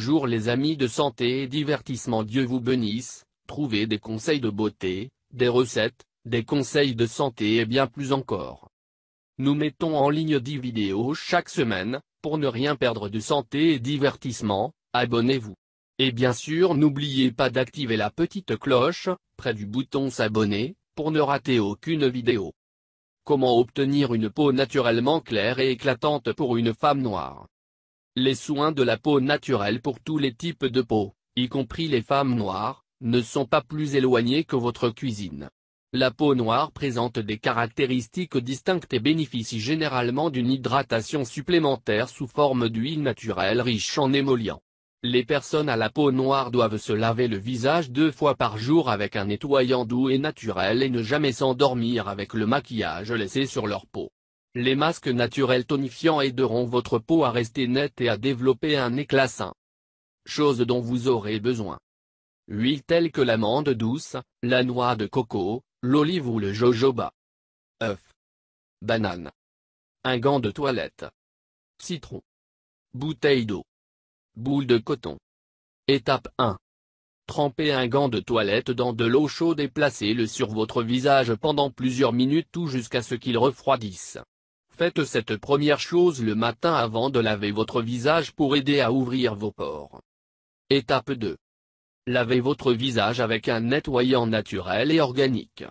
Bonjour les amis de santé et divertissement Dieu vous bénisse, trouvez des conseils de beauté, des recettes, des conseils de santé et bien plus encore. Nous mettons en ligne 10 vidéos chaque semaine, pour ne rien perdre de santé et divertissement, abonnez-vous. Et bien sûr n'oubliez pas d'activer la petite cloche, près du bouton s'abonner, pour ne rater aucune vidéo. Comment obtenir une peau naturellement claire et éclatante pour une femme noire les soins de la peau naturelle pour tous les types de peau, y compris les femmes noires, ne sont pas plus éloignés que votre cuisine. La peau noire présente des caractéristiques distinctes et bénéficie généralement d'une hydratation supplémentaire sous forme d'huile naturelle riche en émollients. Les personnes à la peau noire doivent se laver le visage deux fois par jour avec un nettoyant doux et naturel et ne jamais s'endormir avec le maquillage laissé sur leur peau. Les masques naturels tonifiants aideront votre peau à rester nette et à développer un éclat sain. Chose dont vous aurez besoin. Huile telle que l'amande douce, la noix de coco, l'olive ou le jojoba. œuf, Banane. Un gant de toilette. Citron. Bouteille d'eau. Boule de coton. Étape 1. Trempez un gant de toilette dans de l'eau chaude et placez-le sur votre visage pendant plusieurs minutes ou jusqu'à ce qu'il refroidisse. Faites cette première chose le matin avant de laver votre visage pour aider à ouvrir vos pores. Étape 2. Lavez votre visage avec un nettoyant naturel et organique.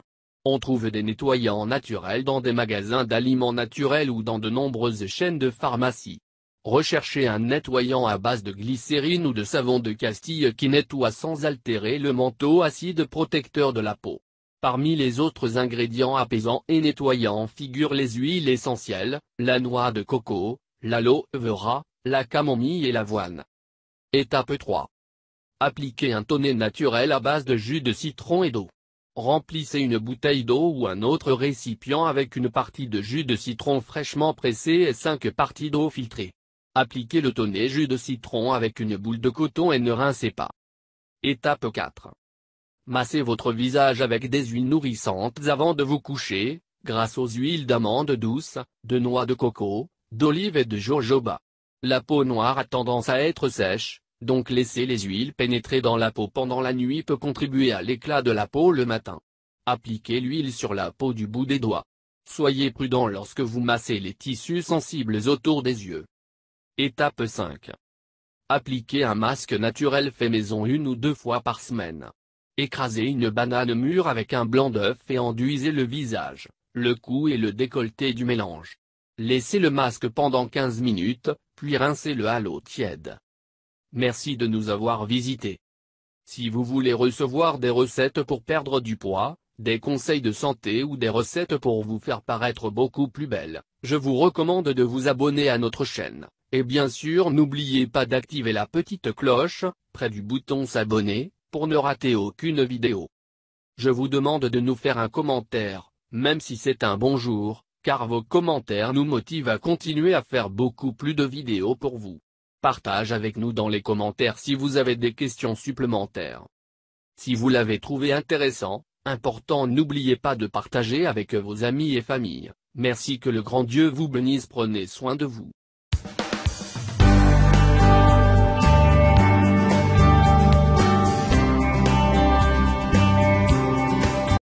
On trouve des nettoyants naturels dans des magasins d'aliments naturels ou dans de nombreuses chaînes de pharmacie. Recherchez un nettoyant à base de glycérine ou de savon de Castille qui nettoie sans altérer le manteau acide protecteur de la peau. Parmi les autres ingrédients apaisants et nettoyants figurent les huiles essentielles, la noix de coco, l'aloe vera, la camomille et l'avoine. Étape 3. Appliquez un tonnet naturel à base de jus de citron et d'eau. Remplissez une bouteille d'eau ou un autre récipient avec une partie de jus de citron fraîchement pressé et 5 parties d'eau filtrée. Appliquez le tonnet jus de citron avec une boule de coton et ne rincez pas. Étape 4. Massez votre visage avec des huiles nourrissantes avant de vous coucher, grâce aux huiles d'amande douce, de noix de coco, d'olive et de jojoba. La peau noire a tendance à être sèche, donc laisser les huiles pénétrer dans la peau pendant la nuit peut contribuer à l'éclat de la peau le matin. Appliquez l'huile sur la peau du bout des doigts. Soyez prudent lorsque vous massez les tissus sensibles autour des yeux. Étape 5. Appliquez un masque naturel fait maison une ou deux fois par semaine. Écrasez une banane mûre avec un blanc d'œuf et enduisez le visage, le cou et le décolleté du mélange. Laissez le masque pendant 15 minutes, puis rincez-le à l'eau tiède. Merci de nous avoir visités. Si vous voulez recevoir des recettes pour perdre du poids, des conseils de santé ou des recettes pour vous faire paraître beaucoup plus belle, je vous recommande de vous abonner à notre chaîne. Et bien sûr n'oubliez pas d'activer la petite cloche, près du bouton s'abonner, pour ne rater aucune vidéo. Je vous demande de nous faire un commentaire, même si c'est un bonjour, car vos commentaires nous motivent à continuer à faire beaucoup plus de vidéos pour vous. Partage avec nous dans les commentaires si vous avez des questions supplémentaires. Si vous l'avez trouvé intéressant, important n'oubliez pas de partager avec vos amis et famille, Merci que le grand Dieu vous bénisse prenez soin de vous.